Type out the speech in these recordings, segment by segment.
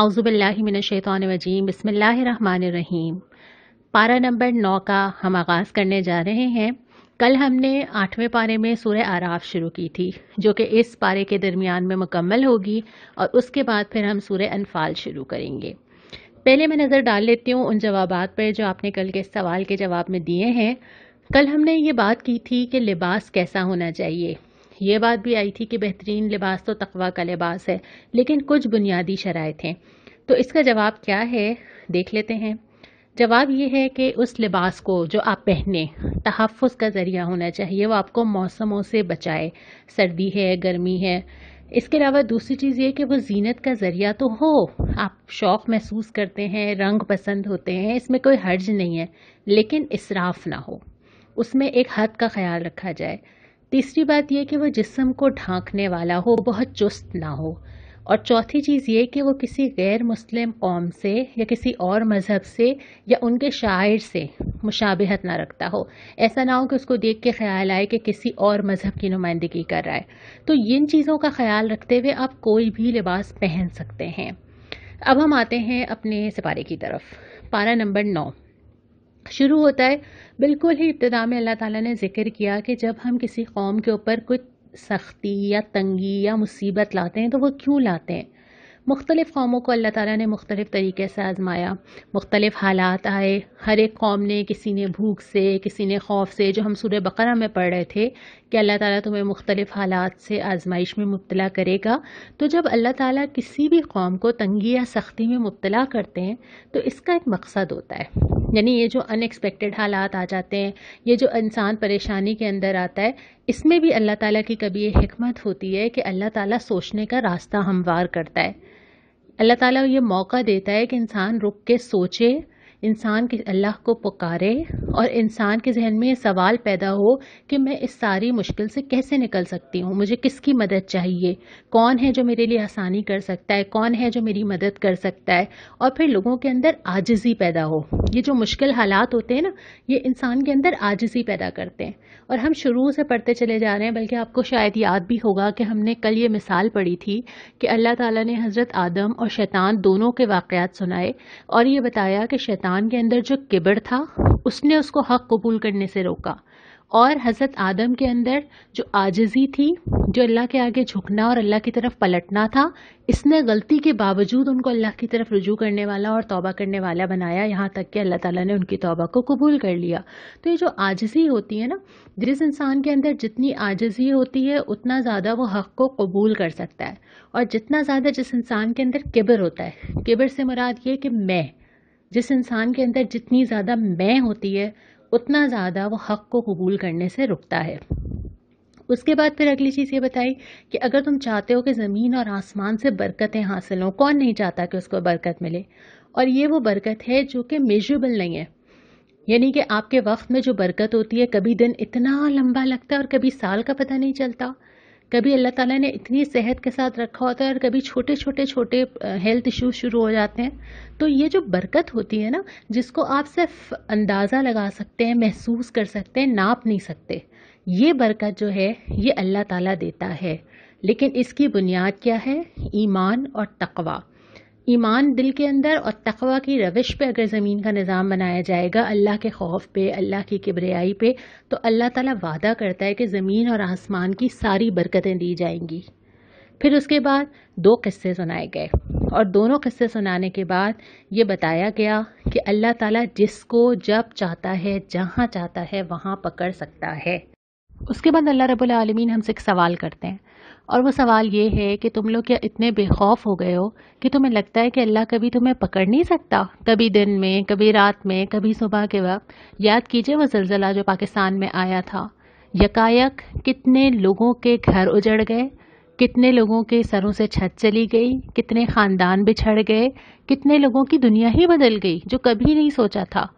आउज़ुबिल्लिमिनशैतरजीम बसमीम पारा नंबर नौ का हम आगाज़ करने जा रहे हैं कल हमने आठवें पारे में सूर्य आराफ शुरू की थी जो कि इस पारे के दरमियान में मुकम्मल होगी और उसके बाद फिर हम सूर्य अनफाल शुरू करेंगे पहले मैं नज़र डाल लेती हूँ उन जवाब पर जो आपने कल के सवाल के जवाब में दिए हैं कल हमने ये बात की थी कि लिबास कैसा होना चाहिए ये बात भी आई थी कि बेहतरीन लिबास तो तकवा का लिबास है लेकिन कुछ बुनियादी शराय हैं तो इसका जवाब क्या है देख लेते हैं जवाब ये है कि उस लिबास को जो आप पहने तहफ़ का ज़रिया होना चाहिए वो आपको मौसमों से बचाए सर्दी है गर्मी है इसके अलावा दूसरी चीज़ ये कि वो जीनत का ज़रिया तो हो आप शौक़ महसूस करते हैं रंग पसंद होते हैं इसमें कोई हर्ज नहीं है लेकिन इसराफ ना हो उसमें एक हद का ख्याल रखा जाए तीसरी बात यह कि वो जिस्म को ढांकने वाला हो बहुत चुस्त ना हो और चौथी चीज़ ये कि वो किसी गैर मुस्लिम कौम से या किसी और मज़हब से या उनके शायर से मुशाबहत ना रखता हो ऐसा ना हो कि उसको देख के ख्याल आए कि किसी और मज़हब की नुमाइंदगी कर रहा है तो इन चीज़ों का ख्याल रखते हुए आप कोई भी लिबास पहन सकते हैं अब हम आते हैं अपने सिपारे की तरफ पारा नंबर नौ शुरू होता है बिल्कुल ही इब्तदा में अल्लाह ताला ने ज़िक्र किया कि जब हम किसी कौम के ऊपर कुछ सख्ती या तंगी या मुसीबत लाते हैं तो वो क्यों लाते हैं मुख्तलिफ़ कौमों को अल्लाह ताला ने मुख्तलिफ़ तरीके से आजमाया मुख्तलिफ़ हालात आए हर एक कौम ने किसी ने भूख से किसी ने खौफ से जो हम सूर्य बकरा में पढ़ रहे थे कि अल्लाह ताला तुम्हें मुख्तलिफ़ हालात से आजमाइश में मुबतला करेगा तो जब अल्लाह ताला किसी भी कौम को तंगी या सख्ती में मुबतला करते हैं तो इसका एक मकसद होता है यानी ये जो अनएक्सपेक्टेड हालात आ जाते हैं ये जो इंसान परेशानी के अंदर आता है इसमें भी अल्लाह ताला की कभी ये हमत होती है कि अल्लाह ताला सोचने का रास्ता हमवार करता है अल्लाह ताला ये मौका देता है कि इंसान रुक के सोचे इंसान के अल्लाह को पुकारे और इंसान के जहन में ये सवाल पैदा हो कि मैं इस सारी मुश्किल से कैसे निकल सकती हूँ मुझे किसकी मदद चाहिए कौन है जो मेरे लिए आसानी कर सकता है कौन है जो मेरी मदद कर सकता है और फिर लोगों के अंदर आजजी पैदा हो ये जो मुश्किल हालात होते हैं ना ये इंसान के अंदर आजजी पैदा करते हैं और हम शुरू से पढ़ते चले जा रहे हैं बल्कि आपको शायद याद भी होगा कि हमने कल ये मिसाल पढ़ी थी कि अल्लाह ताला ने हज़रत आदम और शैतान दोनों के वाक़ सुनाए और ये बताया कि शैतान इंसान के अंदर जो किबड़ था उसने उसको हक कबूल करने से रोका और हज़रत आदम के अंदर जो आजजी थी जो अल्लाह के आगे झुकना और अल्लाह की तरफ पलटना था इसने गलती के बावजूद उनको अल्लाह की तरफ रुजू करने वाला और तौबा करने वाला बनाया यहाँ तक कि अल्लाह ताला ने उनकी तौबा को कबूल कर लिया तो ये जो आजजी होती है ना जिस इंसान के अंदर जितनी आजजी होती है उतना ज़्यादा वो हक़ को कबूल कर सकता है और जितना ज़्यादा जिस इंसान के अंदर किबर होता है किबर से मुराद ये कि मैं जिस इंसान के अंदर जितनी ज़्यादा मैं होती है उतना ज़्यादा वो हक़ को कबूल करने से रुकता है उसके बाद फिर अगली चीज़ ये बताई कि अगर तुम चाहते हो कि ज़मीन और आसमान से बरकतें हासिल हों कौन नहीं चाहता कि उसको बरकत मिले और ये वो बरकत है जो कि मेजरेबल नहीं है यानी कि आपके वक्त में जो बरकत होती है कभी दिन इतना लंबा लगता है और कभी साल का पता नहीं चलता कभी अल्लाह ताला ने इतनी सेहत के साथ रखा होता है और कभी छोटे छोटे छोटे हेल्थ इश्यूज शुरू हो जाते हैं तो ये जो बरकत होती है ना जिसको आप सिर्फ अंदाज़ा लगा सकते हैं महसूस कर सकते हैं नाप नहीं सकते ये बरकत जो है ये अल्लाह ताला देता है लेकिन इसकी बुनियाद क्या है ईमान और तकवा ईमान दिल के अंदर और तकवा की रविश पे अगर ज़मीन का निज़ाम बनाया जाएगा अल्लाह के खौफ पे अल्लाह की किबरियाई पे तो अल्लाह ताला वादा करता है कि ज़मीन और आसमान की सारी बरकतें दी जाएंगी फिर उसके बाद दो किस्से सुनाए गए और दोनों किस्से सुनाने के बाद ये बताया गया कि अल्लाह ताला जिसको जब चाहता है जहाँ चाहता है वहाँ पकड़ सकता है उसके बाद अल्लाह रब्बुल आलमीन हमसे एक सवाल करते हैं और वो सवाल ये है कि तुम लोग क्या इतने बेखौफ हो गए हो कि तुम्हें लगता है कि अल्लाह कभी तुम्हें पकड़ नहीं सकता कभी दिन में कभी रात में कभी सुबह के वक्त याद कीजिए वो जलजिला जो पाकिस्तान में आया था यकायक कितने लोगों के घर उजड़ गए कितने लोगों के सरों से छत चली गई कितने ख़ानदान बिछड़ गए कितने लोगों की दुनिया ही बदल गई जो कभी नहीं सोचा था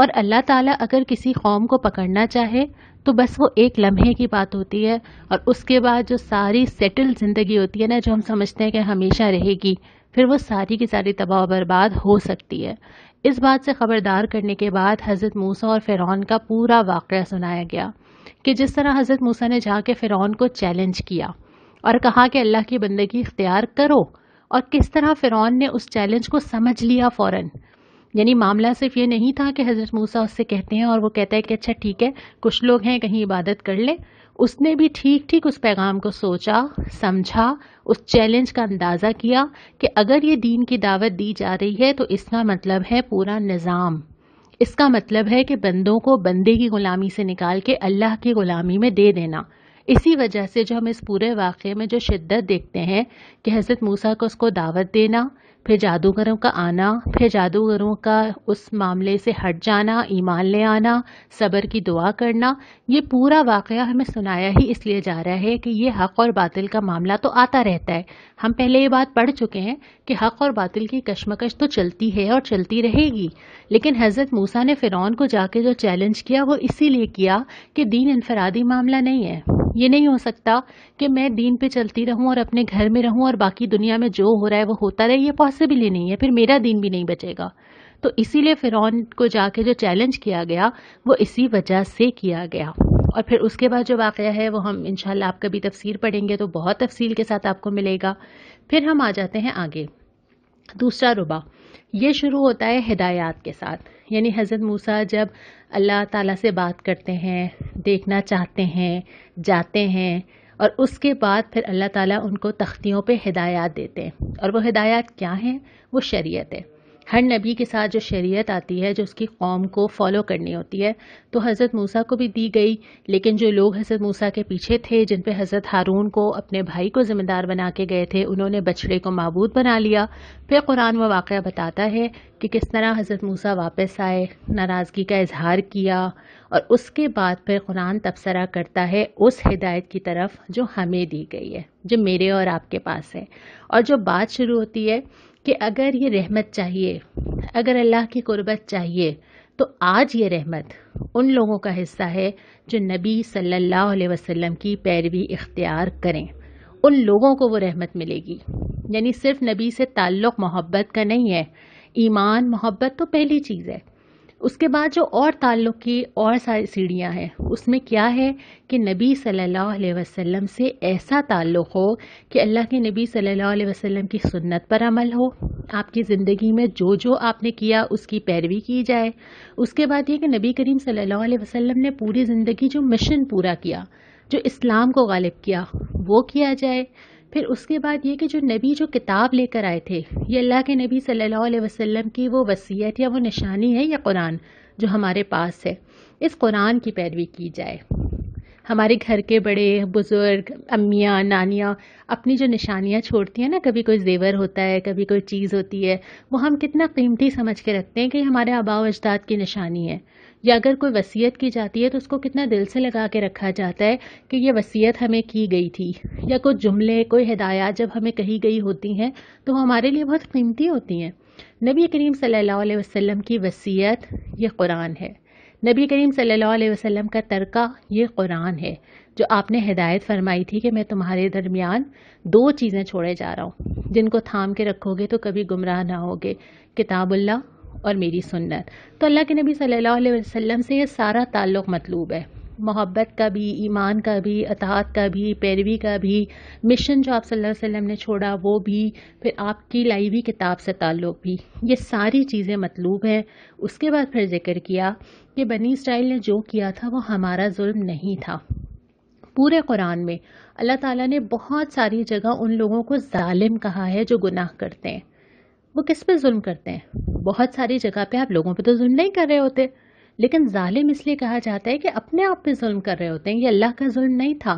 और अल्लाह ताला अगर किसी कौम को पकड़ना चाहे तो बस वो एक लम्हे की बात होती है और उसके बाद जो सारी सेटल ज़िंदगी होती है ना जो हम समझते हैं कि हमेशा रहेगी फिर वो सारी की सारी तबाह बर्बाद हो सकती है इस बात से ख़बरदार करने के बाद हज़रत मूसा और फ़िरौन का पूरा वाक़ सुनाया गया कि जिस तरह हज़रत मूसा ने जाके फ़िरौन को चैलेंज किया और कहा कि अल्लाह की बंदगी इख्तियार करो और किस तरह फ़िरौन ने उस चैलेंज को समझ लिया फ़ौरन यानी मामला सिर्फ ये नहीं था कि हज़रत मूसा उससे कहते हैं और वो कहता है कि अच्छा ठीक है कुछ लोग हैं कहीं इबादत कर ले उसने भी ठीक ठीक उस पैगाम को सोचा समझा उस चैलेंज का अंदाज़ा किया कि अगर ये दीन की दावत दी जा रही है तो इसका मतलब है पूरा निज़ाम इसका मतलब है कि बंदों को बंदे की ग़ुलामी से निकाल के अल्लाह की ग़ुलामी में दे देना इसी वजह से जो हम इस पूरे वाक़े में जो शिद्दत देखते हैं कि हज़रत मूसा को उसको दावत देना फिर जादूगरों का आना फिर जादूगरों का उस मामले से हट जाना ईमान ले आना सब्र की दुआ करना ये पूरा वाक़ हमें सुनाया ही इसलिए जा रहा है कि ये हक़ और बातिल का मामला तो आता रहता है हम पहले ये बात पढ़ चुके हैं कि हक़ और बातिल की कश्मकश तो चलती है और चलती रहेगी लेकिन हज़रत मूसा ने फ़िरौन को जाके जो चैलेंज किया वो इसीलिए किया कि दीन इनफरादी मामला नहीं है ये नहीं हो सकता कि मैं दीन पे चलती रहूं और अपने घर में रहूं और बाकी दुनिया में जो हो रहा है वो होता रहे ये पॉसिबल ही नहीं है फिर मेरा दीन भी नहीं बचेगा तो इसीलिए फ़िरौन को जाके जो चैलेंज किया गया वो इसी वजह से किया गया और फिर उसके बाद जो वाक़ है वो हम इन आप कभी तफसीर पढ़ेंगे तो बहुत तफसील के साथ आपको मिलेगा फिर हम आ जाते हैं आगे दूसरा रुबा ये शुरू होता है हिदायत के साथ यानी हज़रत मूसा जब अल्लाह ताला से बात करते हैं देखना चाहते हैं जाते हैं और उसके बाद फिर अल्लाह ताला उनको तख्तियों पे हिदायत देते हैं और वो हिदायत क्या हैं वो शरीयत है हर नबी के साथ जो शरीयत आती है जो उसकी कौम को फॉलो करनी होती है तो हज़रत मूसा को भी दी गई लेकिन जो लोग हज़रत मूसा के पीछे थे जिन पे हज़रत हारून को अपने भाई को ज़िम्मेदार बना के गए थे उन्होंने बछड़े को मबूद बना लिया फिर कुरान वह वाक़ बताता है कि किस तरह हज़रत मूसा वापस आए नाराज़गी का इजहार किया और उसके बाद फिर कुरान तबसरा करता है उस हिदायत की तरफ जो हमें दी गई है जो मेरे और आपके पास है और जो बात शुरू होती है कि अगर ये रहमत चाहिए अगर अल्लाह की कुर्बत चाहिए तो आज ये रहमत उन लोगों का हिस्सा है जो नबी सल्लल्लाहु अलैहि वसल्लम की पैरवी इख्तियार करें उन लोगों को वो रहमत मिलेगी यानी सिर्फ नबी से ताल्लुक़ मोहब्बत का नहीं है ईमान मोहब्बत तो पहली चीज़ है उसके बाद जो और ताल्लुक़ की और सारी सीढ़ियाँ हैं उसमें क्या है कि नबी सल्लल्लाहु अलैहि वसल्लम से ऐसा ताल्लुक़ हो कि अल्लाह के नबी सल्लल्लाहु अलैहि वसल्लम की सुन्नत पर अमल हो आपकी ज़िंदगी में जो जो आपने किया उसकी पैरवी की जाए उसके बाद ये कि नबी करीम सल्लल्लाहु अलैहि वसल्लम ने पूरी ज़िंदगी जो मिशन पूरा किया जो इस्लाम को गालिब किया वो किया जाए फिर उसके बाद ये कि जो नबी जो किताब लेकर आए थे ये अल्लाह के नबी सल्लल्लाहु अलैहि वसल्लम की वो वसीयत या वो निशानी है या कुरान जो हमारे पास है इस कुरान की पैरवी की जाए हमारे घर के बड़े बुज़ुर्ग अम्मियाँ नानियाँ अपनी जो निशानियाँ छोड़ती हैं ना कभी कोई जेवर होता है कभी कोई चीज़ होती है वो हम कितना कीमती समझ के रखते हैं कि हमारे आबा अजदाद की निशानी है या अगर कोई वसीयत की जाती है तो उसको कितना दिल से लगा के रखा जाता है कि ये वसीयत हमें की गई थी या कुछ जुमले कोई हिदायत जब हमें कही गई होती हैं तो वो हमारे लिए बहुत कीमती होती हैं नबी करीम सल्लल्लाहु अलैहि वसल्लम की वसीयत ये कुरान है नबी करीम सल्लल्लाहु अलैहि वसल्लम का तरका ये कुरान है जो आपने हिदायत फरमाई थी कि मैं तुम्हारे दरमियान दो चीज़ें छोड़े जा रहा हूँ जिनको थाम के रखोगे तो कभी गुमराह ना होगे किताबुल्ला और मेरी सुन्नत तो अल्लाह के नबी सल्लल्लाहु अलैहि वसल्लम से ये सारा ताल्लुक़ मतलूब है मोहब्बत का भी ईमान का भी अतात का भी पैरवी का भी मिशन जो आप सल्लल्लाहु अलैहि वसल्लम ने छोड़ा वो भी फिर आपकी लाइवी किताब से ताल्लुक़ भी ये सारी चीज़ें मतलूब हैं उसके बाद फिर जिक्र किया कि बनी इसराइल ने जो किया था वो हमारा जुल्म नहीं था पूरे कुरान में अल्लाह ताला ने बहुत सारी जगह उन लोगों को जालिम कहा है जो गुनाह करते हैं वो किस पे जुल्म करते हैं बहुत सारी जगह पे आप लोगों पे तो जुल्म नहीं कर रहे होते लेकिन ालिम इसलिए कहा जाता है कि अपने आप पे जुल्म कर रहे होते हैं ये अल्लाह का जुल्म नहीं था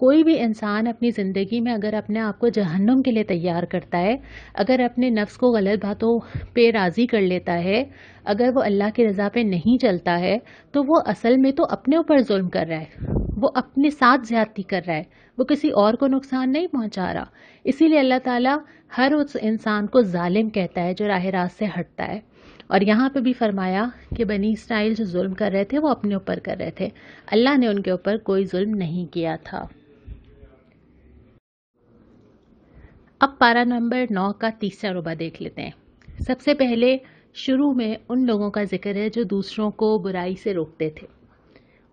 कोई भी इंसान अपनी ज़िंदगी में अगर अपने आप को जहन्नम के लिए तैयार करता है अगर अपने नफ्स को गलत बातों पे राज़ी कर लेता है अगर वो अल्लाह की रज़ा पे नहीं चलता है तो वो असल में तो अपने ऊपर जुल्म कर रहा है वो अपने साथ ज्यादती कर रहा है वो किसी और को नुकसान नहीं पहुंचा रहा इसीलिए अल्लाह ताला हर उस इंसान को जालिम कहता है जो राह रास्त से हटता है और यहाँ पे भी फरमाया कि बनी इसराइल जो जुल्म कर रहे थे वो अपने ऊपर कर रहे थे अल्लाह ने उनके ऊपर कोई जुल्म नहीं किया था अब पारा नंबर नौ का तीसरा रुबा देख लेते हैं सबसे पहले शुरू में उन लोगों का जिक्र है जो दूसरों को बुराई से रोकते थे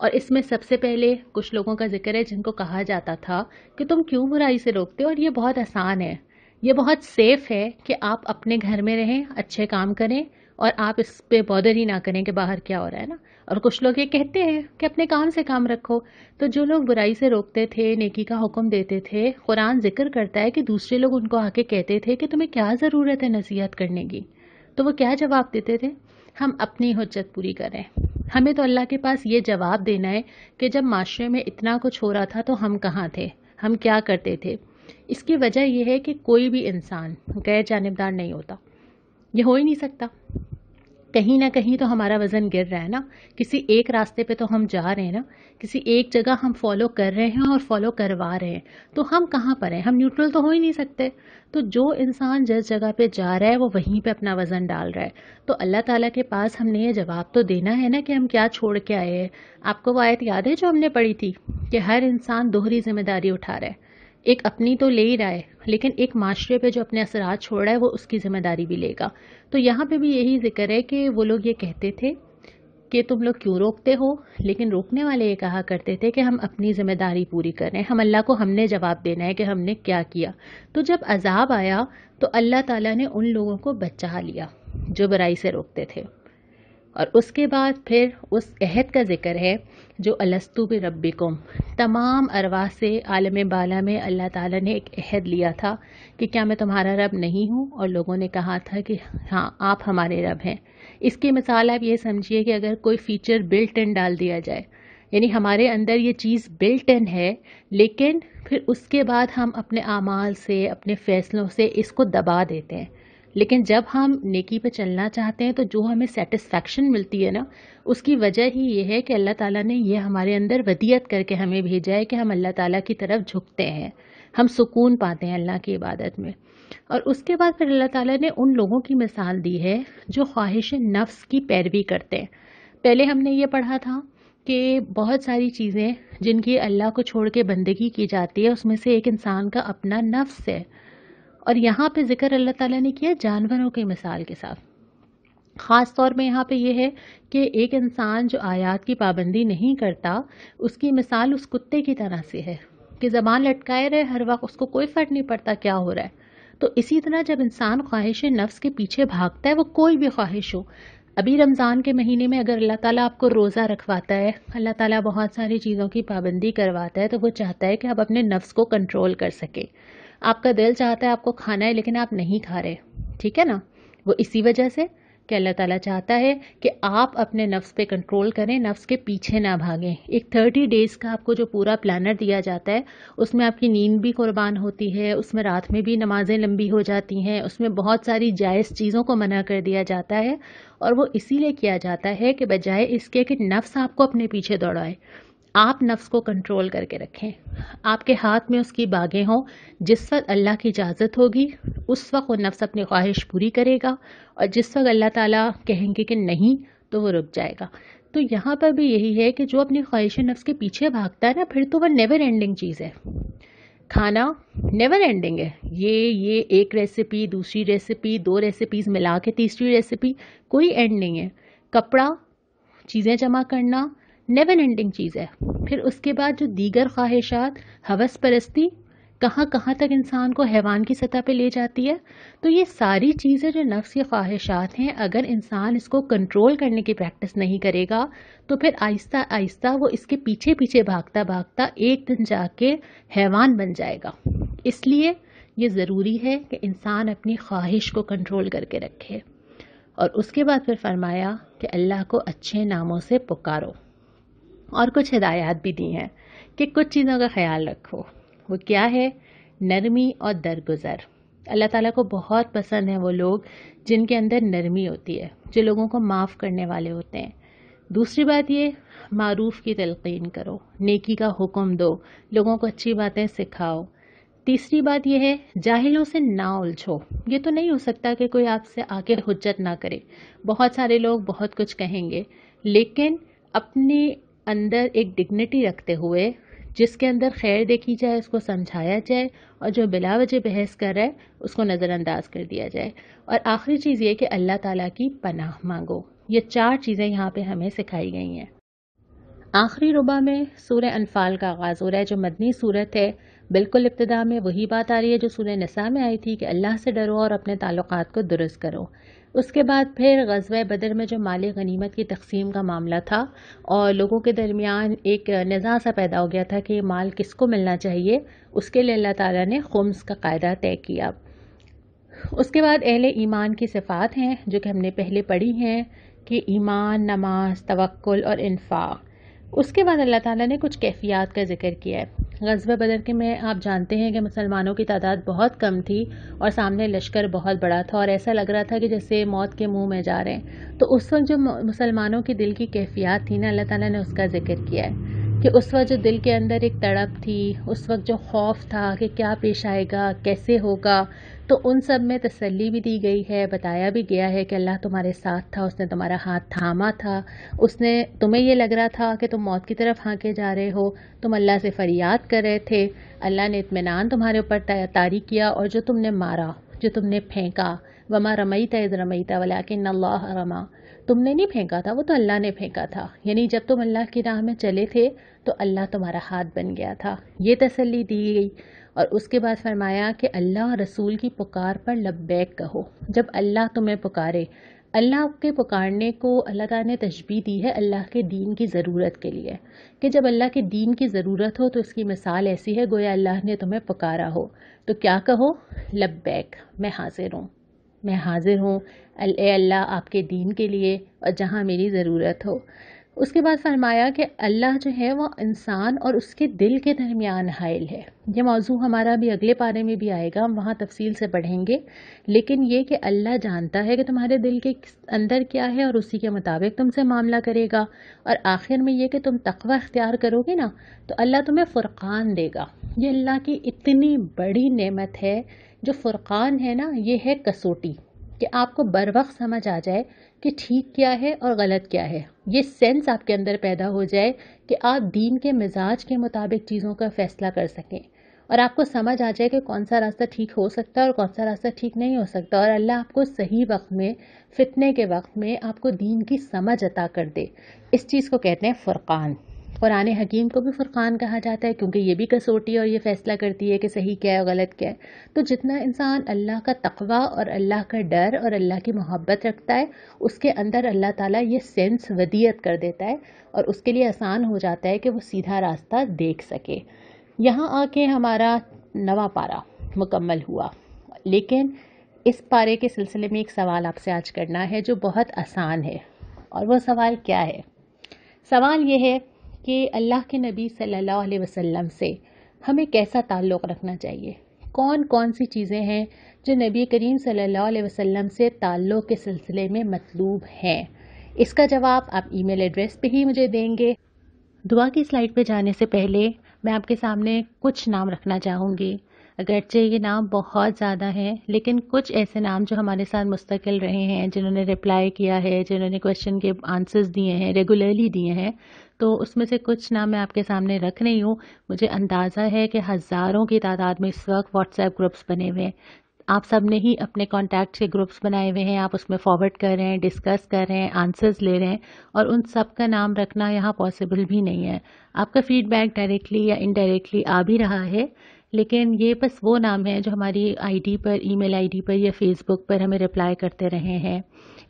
और इसमें सबसे पहले कुछ लोगों का जिक्र है जिनको कहा जाता था कि तुम क्यों बुराई से रोकते हो और ये बहुत आसान है ये बहुत सेफ़ है कि आप अपने घर में रहें अच्छे काम करें और आप इस पे बॉदर ही ना करें कि बाहर क्या हो रहा है ना और कुछ लोग ये कहते हैं कि अपने काम से काम रखो तो जो लोग बुराई से रोकते थे नेकी का हुक्म देते थे कुरान जिक्र करता है कि दूसरे लोग उनको आके कहते थे कि तुम्हें क्या ज़रूरत है नसीहत करने की तो वो क्या जवाब देते थे हम अपनी हजत पूरी करें हमें तो अल्लाह के पास ये जवाब देना है कि जब माशरे में इतना कुछ हो रहा था तो हम कहाँ थे हम क्या करते थे इसकी वजह यह है कि कोई भी इंसान गैर जानबदार नहीं होता यह हो ही नहीं सकता कहीं ना कहीं तो हमारा वज़न गिर रहा है ना किसी एक रास्ते पे तो हम जा रहे हैं ना किसी एक जगह हम फॉलो कर रहे हैं और फॉलो करवा रहे हैं तो हम कहाँ पर हैं हम न्यूट्रल तो हो ही नहीं सकते तो जो इंसान जिस जगह पे जा रहा है वो वहीं पे अपना वज़न डाल रहा है तो अल्लाह ताला के पास हमने ये जवाब तो देना है ना कि हम क्या छोड़ के आए हैं आपको वो आयत याद है जो हमने पढ़ी थी कि हर इंसान दोहरी जिम्मेदारी उठा रहा है एक अपनी तो ले ही रहा है लेकिन एक माशरे पे जो अपने असरात छोड़ रहा है वो उसकी ज़िम्मेदारी भी लेगा तो यहाँ पे भी यही जिक्र है कि वो लोग ये कहते थे कि तुम लोग क्यों रोकते हो लेकिन रोकने वाले ये कहा करते थे कि हम अपनी ज़िम्मेदारी पूरी करें हम अल्लाह को हमने जवाब देना है कि हमने क्या किया तो जब अजाब आया तो अल्लाह ताली ने उन लोगों को बचा लिया जो बुराई से रोकते थे और उसके बाद फिर उस अहद का ज़िक्र है जो अलस्तु भी रब्बिकुम तमाम अरवा से आलम बाला में अल्लाह ताला ने एक अहद लिया था कि क्या मैं तुम्हारा रब नहीं हूँ और लोगों ने कहा था कि हाँ आप हमारे रब हैं इसकी मिसाल आप ये समझिए कि अगर कोई फ़ीचर बिल्ट इन डाल दिया जाए यानी हमारे अंदर ये चीज़ बिल्ट इन है लेकिन फिर उसके बाद हम अपने आमाल से अपने फ़ैसलों से इसको दबा देते हैं लेकिन जब हम नेकी पे चलना चाहते हैं तो जो हमें सेटिस्फेक्शन मिलती है ना उसकी वजह ही ये है कि अल्लाह ताला ने ये हमारे अंदर वदियत करके हमें भेजा है कि हम अल्लाह ताला की तरफ झुकते हैं हम सुकून पाते हैं अल्लाह की इबादत में और उसके बाद फिर अल्लाह ताला ने उन लोगों की मिसाल दी है जो ख्वाहिश नफ्स की पैरवी करते हैं पहले हमने ये पढ़ा था कि बहुत सारी चीज़ें जिनकी अल्लाह को छोड़ के बंदगी की जाती है उसमें से एक इंसान का अपना नफ्स है और यहाँ पे ज़िक्र अल्लाह ताला ने किया जानवरों की मिसाल के साथ ख़ास तौर में यहाँ पे ये है कि एक इंसान जो आयात की पाबंदी नहीं करता उसकी मिसाल उस कुत्ते की तरह से है कि ज़बान लटकाए रहे हर वक्त उसको कोई फ़र्क नहीं पड़ता क्या हो रहा है तो इसी तरह जब इंसान ख्वाहिश नफ्स के पीछे भागता है वो कोई भी ख्वाहिश हो अभी रमज़ान के महीने में अगर अल्लाह ताला आपको रोज़ा रखवाता है अल्लाह ताला बहुत सारी चीज़ों की पाबंदी करवाता है तो वो चाहता है कि आप अपने नफ्स को कंट्रोल कर सकें आपका दिल चाहता है आपको खाना है लेकिन आप नहीं खा रहे ठीक है ना वो इसी वजह से कि अल्लाह ताला चाहता है कि आप अपने नफ्स पे कंट्रोल करें नफ्स के पीछे ना भागें एक थर्टी डेज़ का आपको जो पूरा प्लानर दिया जाता है उसमें आपकी नींद भी कुर्बान होती है उसमें रात में भी नमाज़ें लंबी हो जाती हैं उसमें बहुत सारी जायज़ चीज़ों को मना कर दिया जाता है और वो इसीलिए किया जाता है कि बजाय इसके कि नफ्स आपको अपने पीछे दौड़ाए आप नफ्स को कंट्रोल करके रखें आपके हाथ में उसकी बागें हों जिस वक्त अल्लाह की इजाज़त होगी उस वक्त वो नफ्स अपनी ख्वाहिश पूरी करेगा और जिस वक्त अल्लाह ताला कहेंगे कि नहीं तो वो रुक जाएगा तो यहाँ पर भी यही है कि जो अपनी ख्वाहिश नफ्स के पीछे भागता है ना फिर तो वह नेवर एंडिंग चीज़ है खाना नेवर एंडिंग है ये ये एक रेसिपी दूसरी रेसिपी दो रेसिपीज़ मिला के तीसरी रेसिपी कोई एंड नहीं है कपड़ा चीज़ें जमा करना नेवर एंडिंग चीज़ है फिर उसके बाद जो दीगर ख्वाहिशात हवस परस्ती कहाँ कहाँ तक इंसान को हैवान की सतह पे ले जाती है तो ये सारी चीज़ें जो नफ्स की ख्वाहिशात हैं अगर इंसान इसको कंट्रोल करने की प्रैक्टिस नहीं करेगा तो फिर आहिस्ता आहिस्ता वो इसके पीछे पीछे भागता भागता एक दिन जाके हैवान बन जाएगा इसलिए ये ज़रूरी है कि इंसान अपनी ख्वाहिश को कंट्रोल करके रखे और उसके बाद फिर फरमाया कि अल्लाह को अच्छे नामों से पुकारो और कुछ हिदायत भी दी हैं कि कुछ चीज़ों का ख्याल रखो वो क्या है नरमी और दरगुजर अल्लाह ताला को बहुत पसंद है वो लोग जिनके अंदर नरमी होती है जो लोगों को माफ़ करने वाले होते हैं दूसरी बात ये मरूफ़ की तलकिन करो नेकी का हुक्म दो लोगों को अच्छी बातें सिखाओ तीसरी बात यह है जाहिलों से ना उलझो ये तो नहीं हो सकता कि कोई आपसे आके हजत ना करे बहुत सारे लोग बहुत कुछ कहेंगे लेकिन अपने अंदर एक डिग्निटी रखते हुए जिसके अंदर खैर देखी जाए उसको समझाया जाए और जो बिलावजह बहस कर रहा है उसको नज़रअंदाज कर दिया जाए और आखिरी चीज़ ये कि अल्लाह ताला की पनाह मांगो ये चार चीज़ें यहाँ पे हमें सिखाई गई हैं आखिरी रुबा में सूर्य अनफाल का आगाज़ हो रहा है जो मदनी सूरत है बिल्कुल इब्तदा में वही बात आ रही है जो सूर्य नसा में आई थी कि अल्लाह से डरो और अपने ताल्लुकात को दुरुस्त करो उसके बाद फिर गजब बदर में जो माली गनीमत की तकसीम का मामला था और लोगों के दरमियान एक नज़ा सा पैदा हो गया था कि माल किसको मिलना चाहिए उसके लिए अल्लाह ताला ने खुम्स का कायदा तय किया उसके बाद अहल ईमान की सिफ़ात हैं जो कि हमने पहले पढ़ी हैं कि ईमान नमाज तवक्ल और इन्फाक़ उसके बाद अल्लाह ताला ने कुछ कैफियत का जिक्र किया है गजब बदर के में आप जानते हैं कि मुसलमानों की तादाद बहुत कम थी और सामने लश्कर बहुत बड़ा था और ऐसा लग रहा था कि जैसे मौत के मुंह में जा रहे हैं तो उस वक्त जो मुसलमानों के दिल की कैफियत थी ना अल्लाह ताला ने उसका जिक्र किया है कि उस वक्त जो दिल के अंदर एक तड़प थी उस वक्त जो खौफ था कि क्या पेश आएगा कैसे होगा तो उन सब में तसल्ली भी दी गई है बताया भी गया है कि अल्लाह तुम्हारे साथ था उसने तुम्हारा हाथ थामा था उसने तुम्हें ये लग रहा था कि तुम मौत की तरफ हाँके जा रहे हो तुम अल्लाह से फरियाद कर रहे थे अल्लाह ने इतमान तुम्हारे ऊपर तारी किया और जो तुमने मारा जो तुमने फेंका वमा रमई तज रमई वलाकिन रमा तुमने नहीं फेंका था वो तो अल्लाह ने फेंका था यानी जब तुम अल्लाह की राह में चले थे तो अल्लाह तुम्हारा हाथ बन गया था ये तसल्ली दी गई और उसके बाद फरमाया कि अल्लाह रसूल की पुकार पर लब्बैक कहो जब अल्लाह तुम्हें पुकारे अल्लाह के पुकारने को अल्लाह ताला ने तशबी दी है अल्लाह के दीन की ज़रूरत के लिए कि जब अल्लाह के दीन की ज़रूरत हो तो इसकी मिसाल ऐसी है गोया अल्लाह ने तुम्हें पुकारा हो तो क्या कहो लब्बैक मैं हाजिर हूँ मैं हाज़िर हूँ अल्लाह आपके दीन के लिए और जहाँ मेरी ज़रूरत हो उसके बाद फरमाया कि अल्लाह जो है वह इंसान और उसके दिल के दरमियान हायल है ये मौजू हमारा भी अगले पारे में भी आएगा हम वहाँ तफसील से पढ़ेंगे लेकिन ये कि अल्लाह जानता है कि तुम्हारे दिल के अंदर क्या है और उसी के मुताबिक तुमसे मामला करेगा और आखिर में ये कि तुम तकवा अख्तियार करोगे ना तो अल्लाह तुम्हें फ़ुरक़ान देगा ये अल्लाह की इतनी बड़ी नमत है जो फ़ुरक़ान है ना ये है कसोटी कि आपको बर वक्त समझ आ जाए कि ठीक क्या है और गलत क्या है ये सेंस आपके अंदर पैदा हो जाए कि आप दीन के मिजाज के मुताबिक चीज़ों का फ़ैसला कर सकें और आपको समझ आ जाए कि कौन सा रास्ता ठीक हो सकता है और कौन सा रास्ता ठीक नहीं हो सकता और अल्लाह आपको सही वक्त में फितने के वक्त में आपको दीन की समझ अता कर दे इस चीज़ को कहते हैं फ़ुरक़ान कुरान हकीम को भी फ़ुरक़ान कहा जाता है क्योंकि ये भी कसौटी और ये फ़ैसला करती है कि सही क्या है और गलत क्या है तो जितना इंसान अल्लाह का तकवा और अल्लाह का डर और अल्लाह की मोहब्बत रखता है उसके अंदर अल्लाह ताला ये सेंस वदियत कर देता है और उसके लिए आसान हो जाता है कि वो सीधा रास्ता देख सके यहाँ आके हमारा नवा पारा मुकम्मल हुआ लेकिन इस पारे के सिलसिले में एक सवाल आपसे आज करना है जो बहुत आसान है और वह सवाल क्या है सवाल ये है कि अल्लाह के नबी सल्लल्लाहु अलैहि वसल्लम से हमें कैसा ताल्लुक़ रखना चाहिए कौन कौन सी चीज़ें हैं जो नबी करीम सल्लल्लाहु अलैहि वसल्लम से ताल्लुक़ के सिलसिले में मतलूब हैं इसका जवाब आप ईमेल एड्रेस पे ही मुझे देंगे दुआ की स्लाइड पे जाने से पहले मैं आपके सामने कुछ नाम रखना चाहूँगी अगरचे ये नाम बहुत ज़्यादा हैं लेकिन कुछ ऐसे नाम जो हमारे साथ मुस्तकिल रहे हैं जिन्होंने रिप्लाई किया है जिन्होंने क्वेश्चन के आंसर्स दिए हैं रेगुलरली दिए हैं तो उसमें से कुछ नाम मैं आपके सामने रख रही हूँ मुझे अंदाज़ा है कि हज़ारों की तादाद में इस वक्त व्हाट्सएप ग्रुप्स बने हुए हैं आप सब ने ही अपने कॉन्टैक्ट के ग्रुप्स बनाए हुए हैं आप उसमें फॉरवर्ड कर रहे हैं डिस्कस कर रहे हैं आंसर्स ले रहे हैं और उन सब का नाम रखना यहाँ पॉसिबल भी नहीं है आपका फीडबैक डायरेक्टली या इनडायरेक्टली आ भी रहा है लेकिन ये बस वो नाम है जो हमारी आईडी पर ईमेल आईडी पर या फेसबुक पर हमें रिप्लाई करते रहे हैं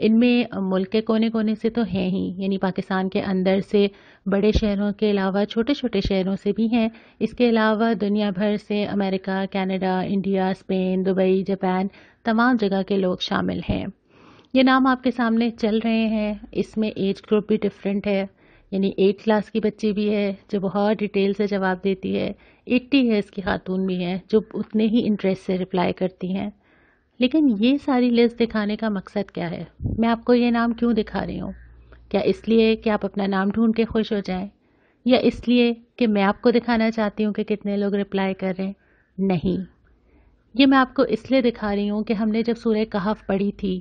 इनमें मुल्क के कोने कोने से तो हैं ही यानी पाकिस्तान के अंदर से बड़े शहरों के अलावा छोटे छोटे शहरों से भी हैं इसके अलावा दुनिया भर से America Canada India Spain Dubai Japan तमाम जगह के लोग शामिल हैं ये नाम आपके सामने चल रहे हैं इसमें एज ग्रुप भी डिफरेंट है यानी एट क्लास की बच्ची भी है जो बहुत डिटेल से जवाब देती है एट्टी ईयर्स की खातून भी हैं जो उतने ही इंटरेस्ट से रिप्लाई करती हैं लेकिन ये सारी लिस्ट दिखाने का मकसद क्या है मैं आपको ये नाम क्यों दिखा रही हूँ क्या इसलिए कि आप अपना नाम ढूंढ के खुश हो जाएं या इसलिए कि मैं आपको दिखाना चाहती हूँ कि कितने लोग रिप्लाई कर रहे हैं नहीं ये मैं आपको इसलिए दिखा रही हूँ कि हमने जब सूर्य कहाव पढ़ी थी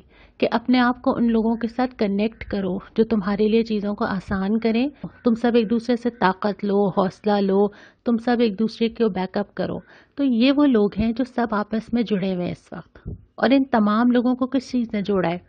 कि अपने आप को उन लोगों के साथ कनेक्ट करो जो तुम्हारे लिए चीज़ों को आसान करें तुम सब एक दूसरे से ताकत लो हौसला लो तुम सब एक दूसरे को बैकअप करो तो ये वो लोग हैं जो सब आपस में जुड़े हुए हैं इस वक्त और इन तमाम लोगों को किस चीज़ ने जोड़ा है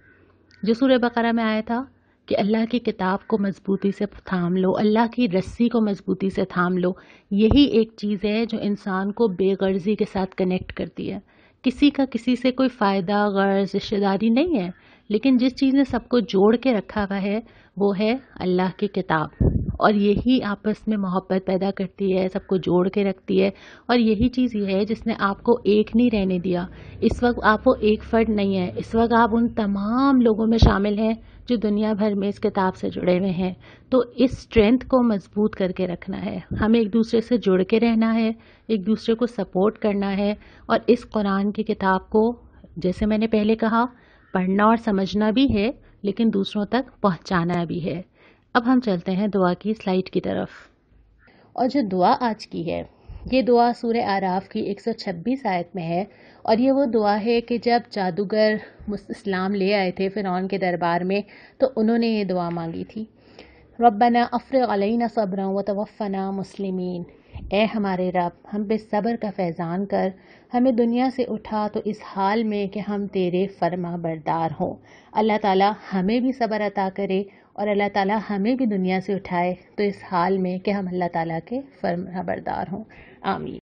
जो सूर्य बकरा में आया था कि अल्लाह की किताब को मज़बूती से थाम लो अल्लाह की रस्सी को मज़बूती से थाम लो यही एक चीज़ है जो इंसान को बेगर्जी के साथ कनेक्ट करती है किसी का किसी से कोई फ़ायदा गर्ज रिश्तेदारी नहीं है लेकिन जिस चीज़ ने सबको जोड़ के रखा हुआ है वो है अल्लाह की किताब और यही आपस में मोहब्बत पैदा करती है सबको जोड़ के रखती है और यही चीज़ यह है जिसने आपको एक नहीं रहने दिया इस वक्त आप वो एक फर्द नहीं है इस वक्त आप उन तमाम लोगों में शामिल हैं जो दुनिया भर में इस किताब से जुड़े हुए हैं तो इस स्ट्रेंथ को मजबूत करके रखना है हमें एक दूसरे से जुड़ के रहना है एक दूसरे को सपोर्ट करना है और इस कुरान की किताब को जैसे मैंने पहले कहा पढ़ना और समझना भी है लेकिन दूसरों तक पहुंचाना भी है अब हम चलते हैं दुआ की स्लाइड की तरफ और जो दुआ आज की है ये दुआ सूर्य आराफ की 126 आयत में है और ये वो दुआ है कि जब जादूगर इस्लाम ले आए थे फिर के दरबार में तो उन्होंने ये दुआ मांगी थी रबना अफ़रना सब्र व तवफ़ना मुसलिमीन ए हमारे रब हम पे सब्र का फैज़ान कर हमें दुनिया से उठा तो इस हाल में कि हम तेरे फर्मा बरदार हों अल्लाह ताला हमें भी सब्र अता करे और अल्लाह ताला हमें भी दुनिया से उठाए तो इस हाल में कि हम अल्लाह ताला के फर्मा बरदार हों Amém.